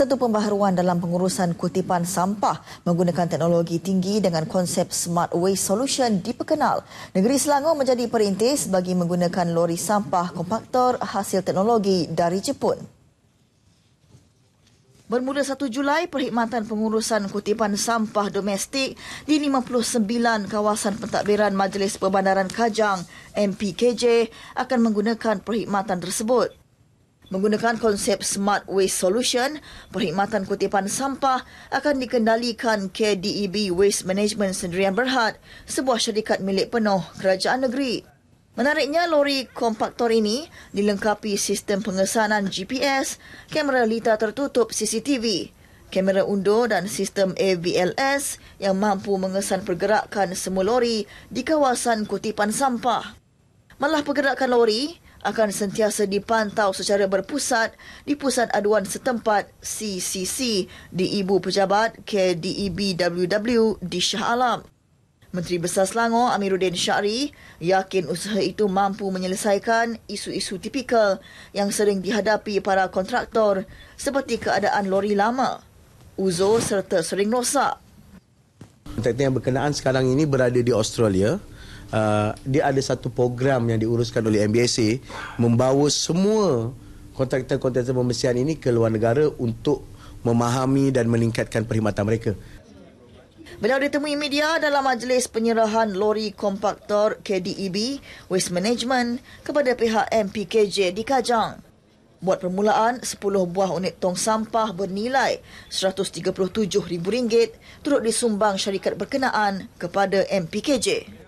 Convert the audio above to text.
satu pembaharuan dalam pengurusan kutipan sampah menggunakan teknologi tinggi dengan konsep Smart Waste Solution diperkenal. Negeri Selangor menjadi perintis bagi menggunakan lori sampah kompaktor hasil teknologi dari Jepun. Bermula 1 Julai, Perkhidmatan Pengurusan Kutipan Sampah Domestik di 59 kawasan pentadbiran Majlis Perbandaran Kajang, MPKJ akan menggunakan perkhidmatan tersebut. Menggunakan konsep Smart Waste Solution, perkhidmatan kutipan sampah akan dikendalikan KDEB Waste Management Sendirian Berhad, sebuah syarikat milik penuh kerajaan negeri. Menariknya, lori kompaktor ini dilengkapi sistem pengesanan GPS, kamera lita tertutup CCTV, kamera undur dan sistem AVLS yang mampu mengesan pergerakan semua lori di kawasan kutipan sampah. Malah pergerakan lori, akan sentiasa dipantau secara berpusat di Pusat Aduan Setempat CCC di Ibu Pejabat KDEBWW di Shah Alam. Menteri Besar Selangor Amiruddin Syari yakin usaha itu mampu menyelesaikan isu-isu tipikal yang sering dihadapi para kontraktor seperti keadaan lori lama, uzur serta sering rosak. Kontraktor yang berkenaan sekarang ini berada di Australia uh, dia ada satu program yang diuruskan oleh MBSA membawa semua kontraktor-kontraktor pembersihan ini ke luar negara untuk memahami dan meningkatkan perkhidmatan mereka. Beliau ditemui media dalam majlis penyerahan lori kompaktor KDEB Waste Management kepada pihak MPKJ di Kajang. Buat permulaan, 10 buah unit tong sampah bernilai RM137,000 turut disumbang syarikat berkenaan kepada MPKJ.